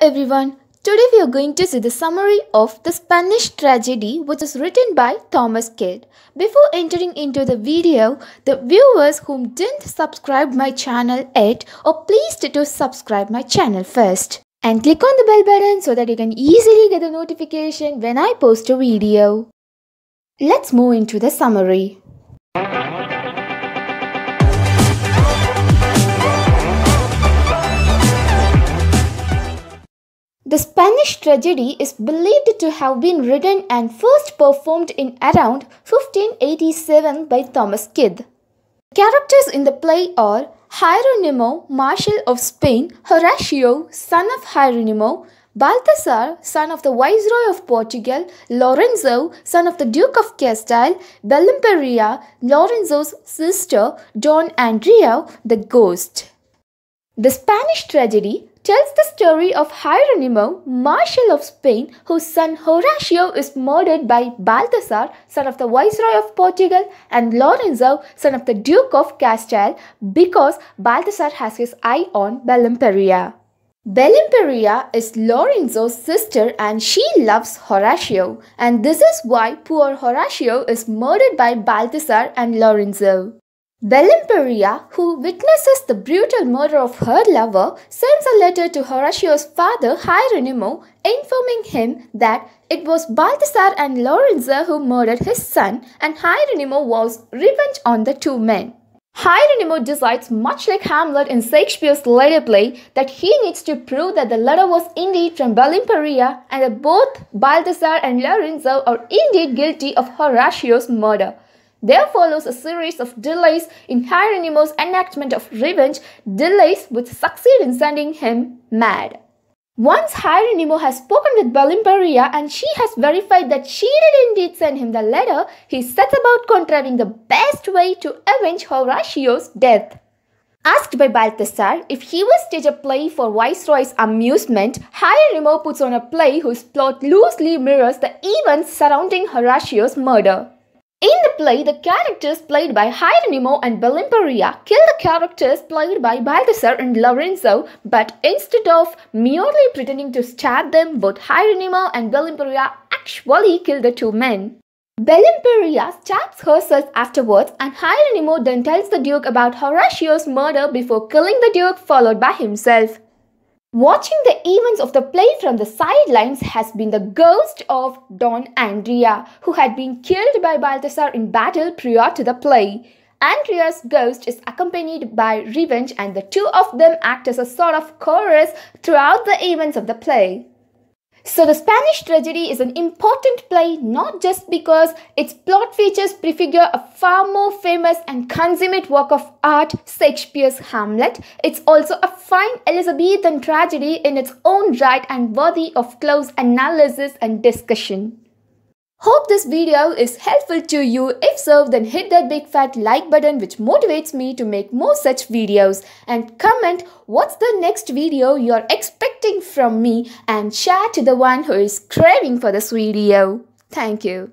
everyone. Today we are going to see the summary of the Spanish tragedy which is written by Thomas Kidd. Before entering into the video, the viewers whom didn't subscribe my channel yet are pleased to subscribe my channel first. And click on the bell button so that you can easily get a notification when I post a video. Let's move into the summary. The Spanish tragedy is believed to have been written and first performed in around 1587 by Thomas Kidd. Characters in the play are Hieronymo, Marshal of Spain, Horatio, son of Hieronymo; Balthasar, son of the Viceroy of Portugal, Lorenzo, son of the Duke of Castile, Belimperia, Lorenzo's sister, Don Andrea, the Ghost. The Spanish tragedy tells the story of Hieronymo, Marshal of Spain, whose son Horatio is murdered by Balthasar, son of the Viceroy of Portugal, and Lorenzo, son of the Duke of Castile, because Balthasar has his eye on Belimperia. Belimperia is Lorenzo's sister and she loves Horatio, and this is why poor Horatio is murdered by Balthasar and Lorenzo. Belimperia, who witnesses the brutal murder of her lover, sends a letter to Horatio's father Hieronymo, informing him that it was Balthasar and Lorenzo who murdered his son and Hieronymo vows revenge on the two men. Hieronymo decides, much like Hamlet in Shakespeare's later play, that he needs to prove that the letter was indeed from Belimperia and that both Balthasar and Lorenzo are indeed guilty of Horatio's murder. There follows a series of delays in Hieronymo's enactment of revenge, delays which succeed in sending him mad. Once Hieronymus has spoken with Belimperia and she has verified that she did indeed send him the letter, he sets about contriving the best way to avenge Horatio's death. Asked by Balthasar if he will stage a play for Viceroy's amusement, Hieronymus puts on a play whose plot loosely mirrors the events surrounding Horatio's murder. In the play, the characters played by Hieronymo and Belimperia kill the characters played by Balthasar and Lorenzo, but instead of merely pretending to stab them, both Hieronymo and Belimperia actually kill the two men. Belimperia stabs herself afterwards and Hieronymo then tells the Duke about Horatio's murder before killing the Duke followed by himself. Watching the events of the play from the sidelines has been the ghost of Don Andrea, who had been killed by Balthasar in battle prior to the play. Andrea's ghost is accompanied by revenge, and the two of them act as a sort of chorus throughout the events of the play. So, the Spanish tragedy is an important play not just because its plot features prefigure a far more famous and consummate work of art, Shakespeare's Hamlet, it's also a fine Elizabethan tragedy in its own right and worthy of close analysis and discussion. Hope this video is helpful to you. If so, then hit that big fat like button which motivates me to make more such videos and comment what's the next video you're expecting from me and share to the one who is craving for this video. Thank you.